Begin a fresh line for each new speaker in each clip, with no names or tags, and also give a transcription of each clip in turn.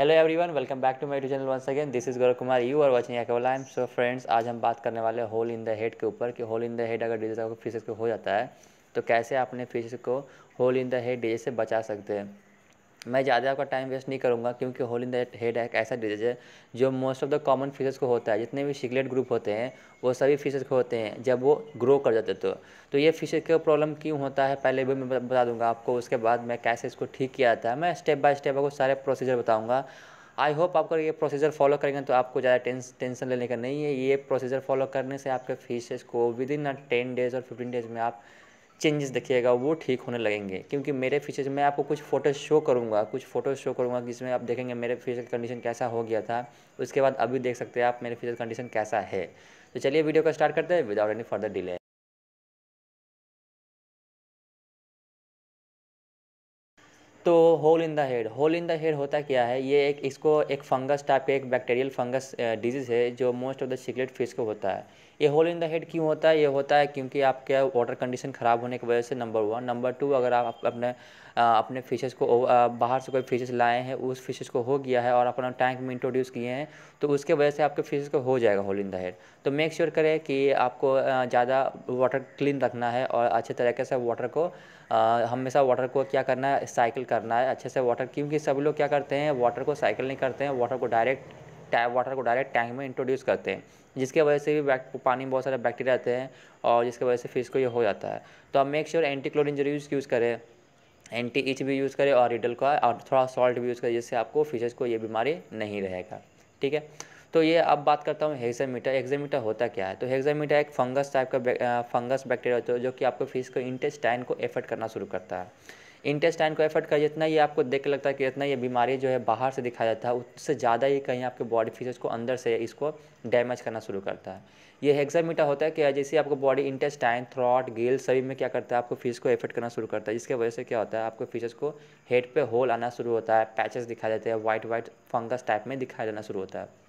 hello everyone welcome back to my to channel once again this is Gaurav Kumar you are watching I am so friends आज हम बात करने वाले whole in the head के ऊपर कि होल इन द हेड अगर डिजिटल फिशेज को हो जाता है तो कैसे आप अपने फिशेज को hole in the head digit से बचा सकते हैं मैं ज़्यादा आपका टाइम वेस्ट नहीं करूँगा क्योंकि होल इन द हेड एक ऐसा डिजीज है जो most of the common fishes को होता है जितने भी सिगलेट ग्रुप होते हैं वो सभी फिशेज़ को होते हैं जब वो ग्रो कर जाते तो तो ये फिशेज का प्रॉब्लम क्यों होता है पहले भी मैं बता दूंगा आपको उसके बाद मैं कैसे इसको ठीक किया जाता है मैं स्टेप बाय स्टेप आपको सारे प्रोसीजर बताऊँगा आई होप आप ये प्रोसीजर फॉलो करेंगे तो आपको ज़्यादा टेंस, टेंशन लेने का नहीं है ये प्रोसीजर फॉलो करने से आपके फीसेस को विद इन टेन डेज़ और फिफ्टीन डेज़ में आप चेंजेस देखिएगा वो ठीक होने लगेंगे क्योंकि मेरे फीचर्स मैं आपको कुछ फ़ोटो शो करूँगा कुछ फ़ोटो शो करूँगा जिसमें आप देखेंगे मेरे फीचर कंडीशन कैसा हो गया था उसके बाद अभी देख सकते हैं आप मेरे फीचर कंडीशन कैसा है तो चलिए वीडियो को स्टार्ट करते हैं विदाउट एनी फर्दर डिले तो hole in the head hole in the head होता क्या है ये एक इसको एक फंगस टाइप एक बैक्टीरियल फंगस डिजीज़ है जो most of the cichlid fish को होता है ये होल इन द हेड क्यों होता है ये होता है क्योंकि आपके वाटर कंडीशन ख़राब होने की वजह से नंबर वन नंबर टू अगर आप अपने अपने फिशेस को बाहर से कोई फिशेस लाए हैं उस फिशेस को हो गया है और अपना टैंक में इंट्रोड्यूस किए हैं तो उसके वजह से आपके फिशेस को हो जाएगा होल इन द हेड तो मेक श्योर sure करें कि आपको ज़्यादा वाटर क्लीन रखना है और अच्छे तरीके से वाटर को हमेशा वाटर को क्या करना है साइकिल करना है अच्छे से वाटर क्योंकि सब लोग क्या करते हैं वाटर को साइकिल नहीं करते हैं वाटर को डायरेक्ट टैप वाटर को डायरेक्ट टैंक में इंट्रोड्यूस करते हैं जिसके वजह से भी पानी में बहुत सारे बैक्टीरिया आते हैं और जिसकी वजह से फिश को ये हो जाता है तो आप मेक श्योर एंटी क्लोरिन जरूर यूज़ करें एंटी इच भी यूज़ करें और रिडल का और थोड़ा सॉल्ट भी यूज़ करें जिससे आपको फिशेज को ये बीमारी नहीं रहेगा ठीक है तो ये अब बात करता हूँ हेक्जामीटर हेक्सामीटर होता क्या है तो हेक्सामीटर एक फंगस टाइप का फंगस बैक्टीरिया होता है जो कि आपको फिश को इंटेस्टाइन को एफेक्ट करना शुरू करता है इंटेस्टाइन को एफर्ट कर जितना ये आपको देख के लगता है कि इतना ये बीमारी जो है बाहर से दिखाया जाता है उससे ज़्यादा ये कहीं आपके बॉडी फीचर्स को अंदर से इसको डैमेज करना शुरू करता है ये हेक्सामीटा होता है कि जैसे आपको बॉडी इंटेस्टाइन थ्रॉट गिल सभी में क्या करता है आपको फीस को एफेक्ट करना शुरू करता है जिसके वजह से क्या होता है आपको फीचर्स को हेड पे होल आना शुरू होता है पैचेस दिखाई देते हैं वाइट वाइट फंगस टाइप में दिखाई देना शुरू होता है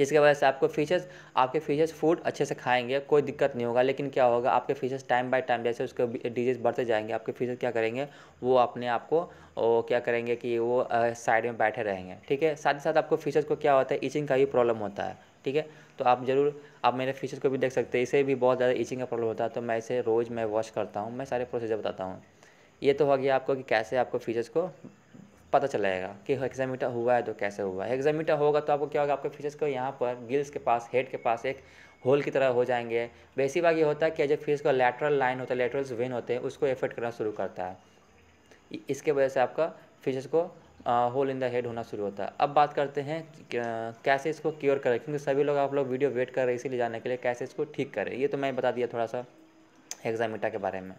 जिसके वजह से आपको फिशेज़ आपके फिशेज़ फूड अच्छे से खाएंगे कोई दिक्कत नहीं होगा लेकिन क्या होगा आपके फिशेज़ टाइम बाय टाइम जैसे उसके डिजीज़ बढ़ते जाएंगे आपके फिशेज़ क्या करेंगे वो अपने आप को क्या करेंगे कि वो साइड में बैठे रहेंगे ठीक है साथ ही साथ आपको फिशेज़ को क्या होता है इचिंग का भी प्रॉब्लम होता है ठीक है तो आप ज़रूर आप मेरे फिशेज़ को भी देख सकते हैं इसे भी बहुत ज़्यादा इचिंग का प्रॉब्लम होता है तो मैं इसे रोज़ मैं वॉश करता हूँ मैं सारे प्रोसीजर बताता हूँ ये तो हो गया आपको कि कैसे आपको फीचर्स को पता चलेगा कि एग्जामीटर हुआ है तो कैसे हुआ है एग्जामीटर होगा तो आपको क्या होगा आपके फिशेस को यहाँ पर गिल्स के पास हेड के पास एक होल की तरह हो जाएंगे बेसी बात ये होता है कि जब फिश का लेटरल लाइन होता है लेटरल वेन होते हैं उसको इफेक्ट करना शुरू करता है इसके वजह से आपका फिशेस को होल इन द हेड होना शुरू होता है अब बात करते हैं कैसे इसको क्योर करें क्योंकि सभी लोग आप लोग वीडियो वेट कर रहे हैं इसीलिए जाने के लिए कैसे इसको ठीक करें ये तो मैं बता दिया थोड़ा सा एग्जामीटा के बारे में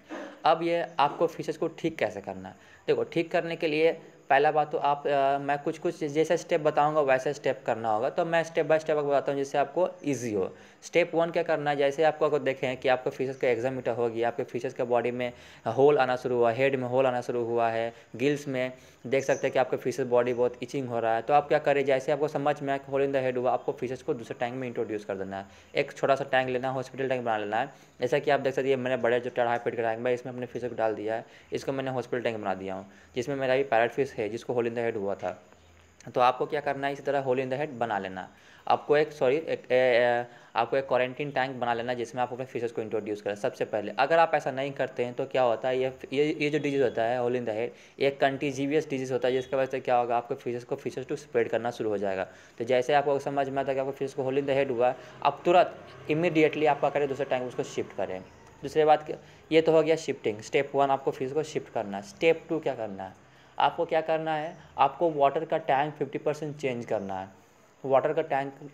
अब ये आपको फिशेस को ठीक कैसे करना है देखो ठीक करने के लिए पहला बात तो आप आ, मैं कुछ कुछ जैसा स्टेप बताऊंगा वैसा स्टेप करना होगा तो मैं स्टेप बाय स्टेप आपको बताता हूँ जिससे आपको ईजी हो स्टेप वन क्या करना है जैसे आपको अगर देखें कि आपके फिशेस का एग्जामीटर होगी आपके फिशेस का बॉडी में होल आना शुरू हुआ हेड में होल आना शुरू हुआ है गिल्स में देख सकते हैं कि आपके फिशेस बॉडी बहुत इचिंग हो रहा है तो आप क्या करें जैसे आपको समझ में होल इन द हेड हुआ आपको फिशेस को दूसरे टैंक में इंट्रोड्यूस कर देना है एक छोटा सा टैंक लेना है हॉस्पिटल टैंक बना लेना है जैसा कि आप देख सकते हैं मैंने बड़े जो टेढ़ाई पेट का टैंक है इसमें अपने फिशेस को डाल दिया है इसको मैंने हॉस्पिटल टैंक बना दिया हूँ जिसमें मेरा भी पैरट फिश है जिसको होल इन द हेड हुआ था तो आपको क्या करना है इसी तरह होल इन द हेड बना लेना आपको एक सॉरी एक ए, ए, आपको एक क्वारंटीन टैंक बना लेना जिसमें आप अपने फिशेज़ को इंट्रोड्यूस करें सबसे पहले अगर आप ऐसा नहीं करते हैं तो क्या होता है ये ये, ये जो डिजीज़ होता है होल इन द हेड एक कंटीजीवियस डिजीज़ होता है जिसके वजह से क्या होगा आपको फिशेज़ को फिशेज टू स्प्रेड करना शुरू हो जाएगा तो जैसे आपको समझ में आता है कि आपको फिशेज़ को होल इन द हेड हुआ आप तुरंत इमीडिएटली आपका करें दूसरे टैंक उसको शिफ्ट करें दूसरी बात ये तो हो गया शिफ्टिंग स्टेप वन आपको फिशेज़ को शिफ्ट करना है स्टेप टू क्या करना है आपको क्या करना है आपको वाटर का टैंक फिफ्टी परसेंट चेंज करना है वाटर का टैंक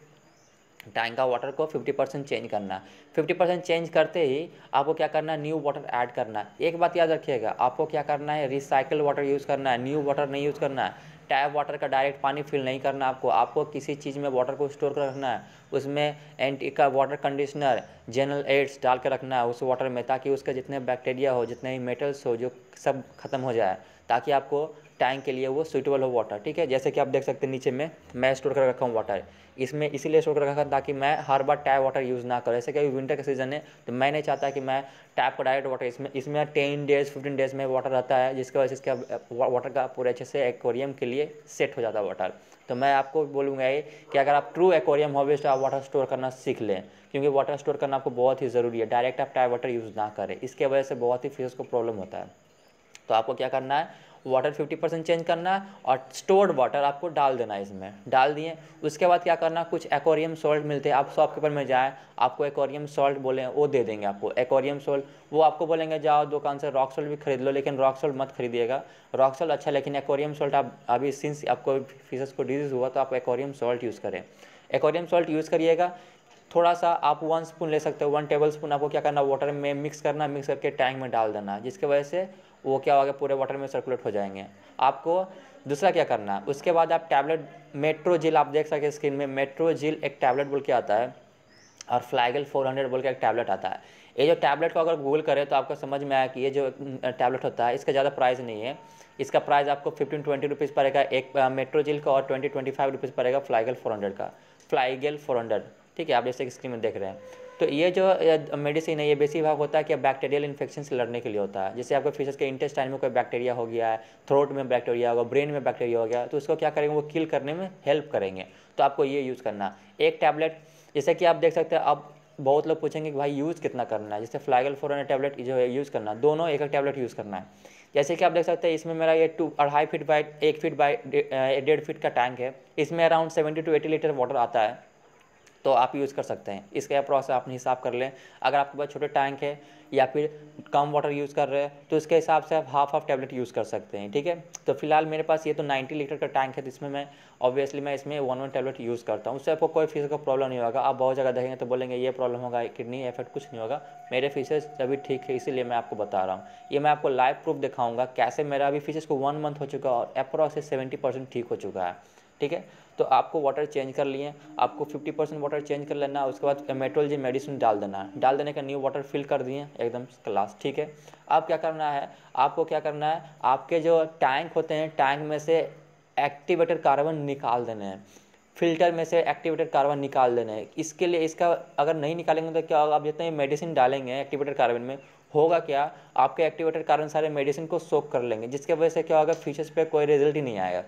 टैंक का वाटर को 50 परसेंट चेंज करना है फिफ्टी परसेंट चेंज करते ही आपको क्या करना है न्यू वाटर ऐड करना है एक बात याद रखिएगा आपको क्या करना है रिसाइकल वाटर यूज़ करना है न्यू वाटर नहीं यूज़ करना है टैप वाटर का डायरेक्ट पानी फिल नहीं करना आपको आपको किसी चीज़ में वाटर को स्टोर कर रखना है उसमें एंटी का वाटर कंडीशनर जनरल एड्स डाल के रखना है उस वाटर में ताकि उसका जितने बैक्टीरिया हो जितने मेटल्स हो जो सब खत्म हो जाए ताकि आपको टैंक के लिए वो सुइटेबल हो वाटर ठीक है जैसे कि आप देख सकते हैं नीचे में मैं स्टोर कर रखा हूँ वाटर इसमें इसीलिए स्टोर कर रखा ताकि मैं हर बार टैप वाटर यूज़ ना करूँ जैसे कि अभी विंटर का सीजन है तो मैं नहीं चाहता कि मैं टैप का डायरेक्ट वाटर इसमें इसमें टेन डेज फिफ्टीन डेज में वाटर रहता है जिसकी वजह से इसका वाटर uh, का पूरे अच्छे से एक्वेरियम के लिए सेट हो जाता है वाटर तो मैं आपको बोलूँगा ये कि अगर आप ट्रू एक्वेरियम तो आप वाटर स्टोर करना सीख लें क्योंकि वाटर स्टोर करना आपको बहुत ही ज़रूरी है डायरेक्ट आप टैप वाटर यूज़ ना करें इसके वजह से बहुत ही फिश को प्रॉब्लम होता है तो आपको क्या करना है वाटर 50 परसेंट चेंज करना है और स्टोर्ड वाटर आपको डाल देना है इसमें डाल दिए उसके बाद क्या करना कुछ एक्वेरियम सॉल्ट मिलते हैं आप शॉपकीपर में जाएँ आपको एक्वेरियम सॉल्ट बोले वो दे देंगे आपको एक्वेरियम सॉल्ट वो आपको बोलेंगे जाओ दुकान से रॉक सॉल्ट भी खरीद लो लेकिन रॉक सॉल्ट मत खरीदिएगा रॉक सॉल्ट अच्छा लेकिन एक्वेरियम सॉल्ट आप अभी सिंस आपको फिशेस को डिजीज़ हुआ तो आप एक्वेरियम सॉल्ट यूज़ करें एक्वेरियम सॉल्ट यूज़ करिएगा थोड़ा सा आप वन स्पून ले सकते हो वन टेबल स्पून आपको क्या करना वाटर में मिक्स करना मिक्स करके टैंक में डाल देना जिसके वजह से वो क्या होगा पूरे वाटर में सर्कुलेट हो जाएंगे आपको दूसरा क्या करना उसके बाद आप टैबलेट मेट्रोजिल आप देख सकते स्क्रीन में मेट्रोजिल एक टैबलेट बोल के आता है और फ्लाइगल 400 बोल के एक टैबलेट आता है ये जो टैबलेट को अगर गूगल करें तो आपको समझ में आया कि ये जो टैबलेट होता है इसका ज़्यादा प्राइस नहीं है इसका प्राइस आपको फिफ्टीन ट्वेंटी रुपीज़ पड़ेगा एक मेट्रोजिल का और ट्वेंटी ट्वेंटी फाइव रुपीज़ पड़ेगा फ्लाइगल फोर हंड्रेड का फ्लाइगल फोर हंड्रेड ठीक है आप जैसे स्क्रीन में देख रहे हैं तो ये जो मेडिसिन है ये बेसिक भाग होता है कि बैक्टीरियल इन्फेक्शन से लड़ने के लिए होता है जैसे आपके फिशेज के इंटेस्टाइन में कोई बैक्टीरिया हो गया है थ्रोट में बैक्टीरिया होगा ब्रेन में बैक्टीरिया हो गया तो उसको क्या करेंगे वो किल करने में हेल्प करेंगे तो आपको ये यूज़ करना एक टैबलेट जैसे कि आप देख सकते हैं अब बहुत लोग पूछेंगे कि भाई यूज़ कितना करना है जैसे फ्लाइगल फोरन टैबलेट जो है यूज़ करना दोनों एक एक टैबलेट यूज़ करना है जैसे कि आप देख सकते हैं इसमें मेरा ये टू अढ़ाई फीट बाई एक फीट बाई डेढ़ फीट का टैंक है इसमें around seventy to eighty litre water आता है तो आप यूज़ कर सकते हैं इसका प्रोसेस आप हिसाब कर लें अगर आपके पास छोटे टैंक है या फिर कम वाटर यूज़ कर रहे हैं तो इसके हिसाब से आप हाफ हाफ टैबलेट यूज़ कर सकते हैं ठीक है तो फिलहाल मेरे पास ये तो 90 लीटर का टैंक है जिसमें तो मैं ऑब्वियसली मैं इसमें वन वन टैबलेट यूज़ करता हूँ उससे आपको कोई फीस का प्रॉब्लम नहीं होगा आप बहुत जगह देखेंगे तो बोलेंगे ये प्रॉब्लम होगा किडनी इफेक्ट कुछ नहीं होगा मेरे फीसेस अभी ठीक है इसीलिए मैं आपको बता रहा हूँ ये मैं आपको लाइव प्रूफ दिखाऊंगा कैसे मेरा अभी फीसेस को वन मंथ हो चुका है और अप्रॉक्स सेवेंटी परसेंट ठीक हो चुका है ठीक है तो आपको वाटर चेंज कर लिए आपको 50 परसेंट वाटर चेंज कर लेना उसके बाद मेट्रोलॉजी मेडिसिन डाल देना है डाल देने का न्यू वाटर फिल कर दिए एकदम क्लास ठीक है अब क्या करना है आपको क्या करना है आपके जो टैंक होते हैं टैंक में से एक्टिवेटेड कार्बन निकाल देने हैं फिल्टर में से एक्टिवेटेड कार्बन निकाल देने हैं इसके लिए इसका अगर नहीं निकालेंगे तो क्या होगा आप जितने मेडिसिन डालेंगे एक्टिवेटेड कार्बन में होगा क्या आपके एक्टिवेटेड कार्बन सारे मेडिसिन को सोख कर लेंगे जिसके वजह से क्या होगा फीचर्स पे कोई रिजल्ट ही नहीं आएगा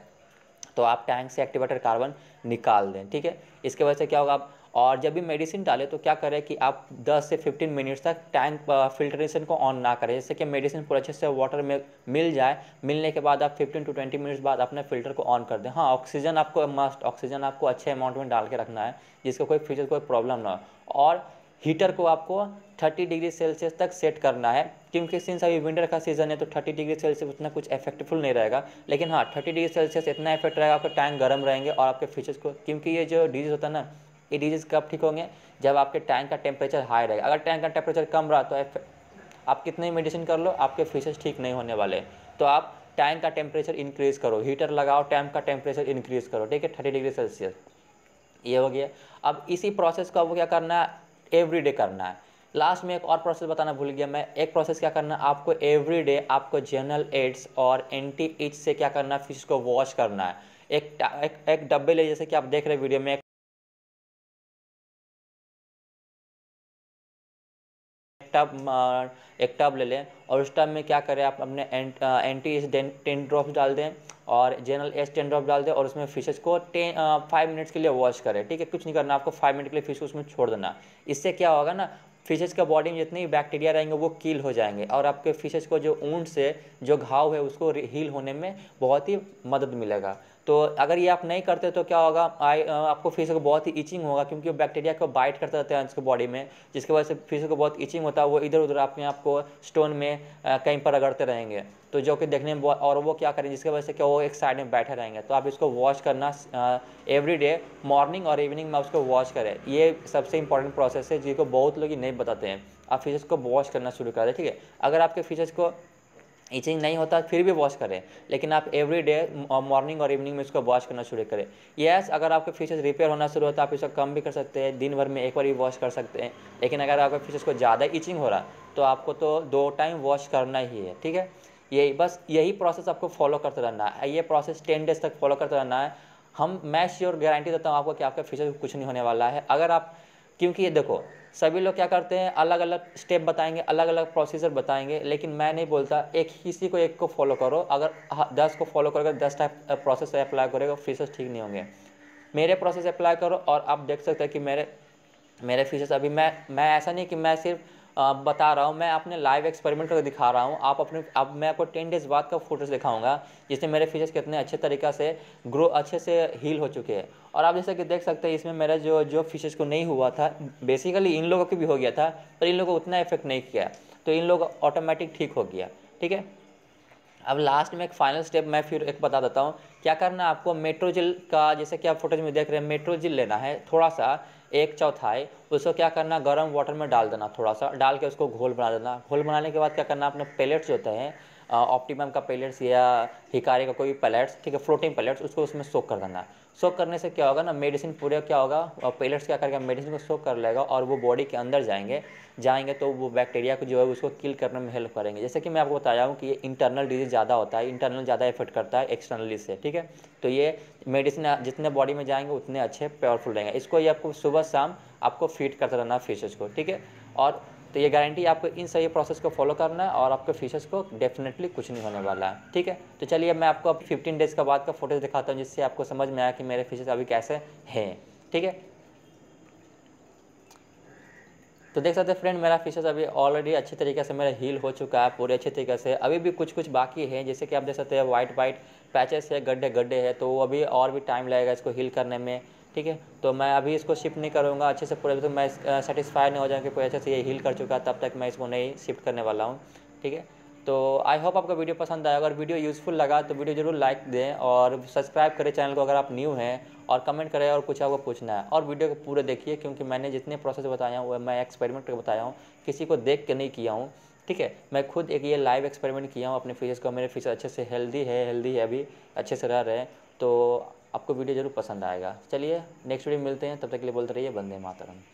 तो आप टैंक से एक्टिवेटेड कार्बन निकाल दें ठीक है इसके वजह से क्या होगा आप और जब भी मेडिसिन डालें तो क्या करें कि आप 10 से 15 मिनट्स तक टैंक फिल्ट्रेशन को ऑन ना करें जिससे कि मेडिसिन पूरे अच्छे से वाटर में मिल जाए मिलने के बाद आप 15 टू 20 मिनट्स बाद अपने फिल्टर को ऑन कर दें हाँ ऑक्सीजन आपको मस्ट ऑक्सीजन आपको अच्छे अमाउंट में डाल के रखना है जिसका कोई फ्यूचर कोई प्रॉब्लम ना हो और हीटर को आपको थर्टी डिग्री सेल्सियस तक सेट करना है क्योंकि सिंस अभी विंटर का सीजन है तो थर्टी डिग्री सेल्सियस उतना कुछ इफेक्टफुल नहीं रहेगा लेकिन हाँ थर्टी डिग्री सेल्सियस इतना इफेक्ट रहेगा आपके टैंक गर्म रहेंगे और आपके फीचर्स को क्योंकि ये जो डिजीज़ होता है ना ये डिजीज़ कब ठीक होंगे जब आपके टैंक का टेम्परेचर हाई रहेगा अगर टैंक का टेम्परेचर कम रहा तो आप कितने मेडिसिन कर लो आपके फीचर्स ठीक नहीं होने वाले तो आप टैंक का टेम्परेचर इंक्रीज़ करो हीटर लगाओ टैंक का टेम्परेचर इंक्रीज़ करो ठीक है थर्टी डिग्री सेल्सियस ये हो गया अब इसी प्रोसेस को आपको क्या करना है एवरी डे करना है लास्ट में एक और प्रोसेस बताना भूल गया मैं एक प्रोसेस क्या करना आपको एवरी डे आपको जनरल एड्स और एंटी एच से क्या करना फिश को वॉश करना है एक एक, एक डब्बे ले जैसे कि आप देख रहे हैं वीडियो में एक टब एक टब ले लें और उस टब में क्या करें आप अपने एंटी एस टेन ड्रॉप्स डाल दें और जनरल एस टेन ड्रॉप डाल दें और उसमें फिशेस को टेन फाइव मिनट्स के लिए वॉश करें ठीक है कुछ नहीं करना आपको फाइव मिनट के लिए फिश को उसमें छोड़ देना इससे क्या होगा ना फिशेज़ का बॉडी में जितने भी बैक्टीरिया रहेंगे वो कील हो जाएंगे और आपके फिशेज़ को जो ऊंट से जो घाव है उसको हील होने में बहुत ही मदद मिलेगा तो अगर ये आप नहीं करते तो क्या होगा आई आपको फेस को बहुत ही इचिंग होगा क्योंकि बैक्टीरिया को बाइट करते रहते हैं उसके बॉडी में जिसकी वजह से फेस को बहुत इचिंग होता है वो इधर उधर अपने आपको स्टोन में कहीं पर रगड़ते रहेंगे तो जो कि देखने में और वो क्या करें जिसकी वजह से क्या वो एक साइड में बैठे रहेंगे तो आप इसको वॉश करना एवरी डे मॉर्निंग और इवनिंग में उसको वॉश करें ये सबसे इंपॉर्टेंट प्रोसेस है जिसको बहुत लोग ही नहीं बताते हैं आप फिशेज को वॉश करना शुरू करें ठीक है अगर आपके फिशेज को इचिंग नहीं होता फिर भी वॉश करें लेकिन आप एवरी डे मॉर्निंग और इवनिंग में इसको वॉश करना शुरू करें यस yes, अगर आपके फीचर्स रिपेयर होना शुरू होता है आप इसको कम भी कर सकते हैं दिन भर में एक बार भी वॉश कर सकते हैं लेकिन अगर आपके फीचर्स को ज़्यादा इचिंग हो रहा तो आपको तो दो टाइम वॉश करना ही है ठीक है यही बस यही प्रोसेस आपको फॉलो करते रहना है ये प्रोसेस टेन डेज तक फॉलो करते रहना है हम मैं श्योर गारंटी देता हूँ आपको कि आपका फीचर कुछ नहीं होने वाला है अगर आप क्योंकि ये देखो सभी लोग क्या करते हैं अलग अलग स्टेप बताएंगे अलग अलग प्रोसीजर बताएंगे लेकिन मैं नहीं बोलता एक किसी को एक को फॉलो करो अगर हाँ, दस को फॉलो करोगे दस टाइप प्रोसेस अप्लाई करेगा फीचर्स ठीक नहीं होंगे मेरे प्रोसेस अप्लाई करो और आप देख सकते हैं कि मेरे मेरे फीचर्स अभी मैं मैं ऐसा नहीं कि मैं सिर्फ बता रहा हूँ मैं अपने लाइव एक्सपेरिमेंट करके दिखा रहा हूँ आप अपने अब मैं आपको टेन डेज बाद का फोटोज़ दिखाऊंगा जिससे मेरे फीचर्स कितने अच्छे तरीका से ग्रो अच्छे से हील हो चुके हैं और आप जैसा कि देख सकते हैं इसमें मेरा जो जो फीचर्स को नहीं हुआ था बेसिकली इन लोगों को भी हो गया था पर इन लोगों को उतना इफेक्ट नहीं किया तो इन लोग ऑटोमेटिक ठीक हो गया ठीक है अब लास्ट में एक फाइनल स्टेप मैं फिर एक बता देता हूँ क्या करना है आपको मेट्रोजिल का जैसे कि आप फोटोज में देख रहे हैं मेट्रोजिल लेना है थोड़ा सा एक चौथाई उसको क्या करना गर्म वाटर में डाल देना थोड़ा सा डाल के उसको घोल बना देना घोल बनाने के बाद क्या करना अपने पेलेट्स जो होते हैं ऑप्टिमम का पैलेट्स या हिकारे का कोई भी पैलेट्स ठीक है फ्लोटिंग पैलेट्स उसको उसमें सोक कर देना सोक करने से क्या होगा ना मेडिसिन पूरा क्या होगा और पेलेट्स क्या करके मेडिसिन को सोक कर लेगा और वो बॉडी के अंदर जाएंगे जाएंगे तो वो बैक्टीरिया को जो है उसको किल करने में हेल्प करेंगे जैसे कि मैं आपको बताया हूँ कि ये इंटरनल डिजीज ज़्यादा होता है इंटरनल ज़्यादा इफेक्ट करता है एक्सटर्नली से ठीक है तो ये मेडिसिन जितने बॉडी में जाएंगे उतने अच्छे पावरफुल रहेंगे इसको ये आपको सुबह शाम आपको फीड करते रहना फिशेज को ठीक है और तो ये गारंटी आपको इन सही प्रोसेस को फॉलो करना है और आपके फीचर्स को डेफिनेटली कुछ नहीं होने वाला है ठीक है तो चलिए मैं आपको अब 15 डेज़ का बाद का फोटोज दिखाता हूँ जिससे आपको समझ में आया कि मेरे फीचर्स अभी कैसे हैं ठीक है तो देख सकते हैं फ्रेंड मेरा फीचर्स अभी ऑलरेडी अच्छे तरीके से मेरा हील हो चुका है पूरे अच्छे तरीके से अभी भी कुछ कुछ बाकी है जैसे कि आप देख सकते हैं वाइट वाइट पैचेस है गड्ढे गड्ढे है तो अभी और भी टाइम लगेगा इसको हील करने में ठीक है तो मैं अभी इसको शिफ्ट नहीं करूँगा अच्छे से पूरे तो मैं सेटिस्फाई नहीं हो जाऊँगा कि कोई अच्छे से ये हील कर चुका तब तक मैं इसको नहीं शिफ्ट करने वाला हूँ ठीक है तो आई होप आपको वीडियो पसंद आया अगर वीडियो यूज़फुल लगा तो वीडियो जरूर लाइक दें और सब्सक्राइब करें चैनल को अगर आप न्यू हैं और कमेंट करें और कुछ आपको पूछना है और वीडियो को पूरे देखिए क्योंकि मैंने जितने प्रोसेस बताया हूँ वह मैं एक्सपेरिमेंट करके बताया हूँ किसी को देख के नहीं किया हूँ ठीक है मैं खुद एक ये लाइव एक्सपेरिमेंट किया हूँ अपने फीचर्स को मेरे फीचर अच्छे से हेल्दी है हेल्दी है अभी अच्छे से रह रहे हैं तो आपको वीडियो जरूर पसंद आएगा चलिए नेक्स्ट वीडियो मिलते हैं तब तक के लिए बोलते रहिए बंदे मातरम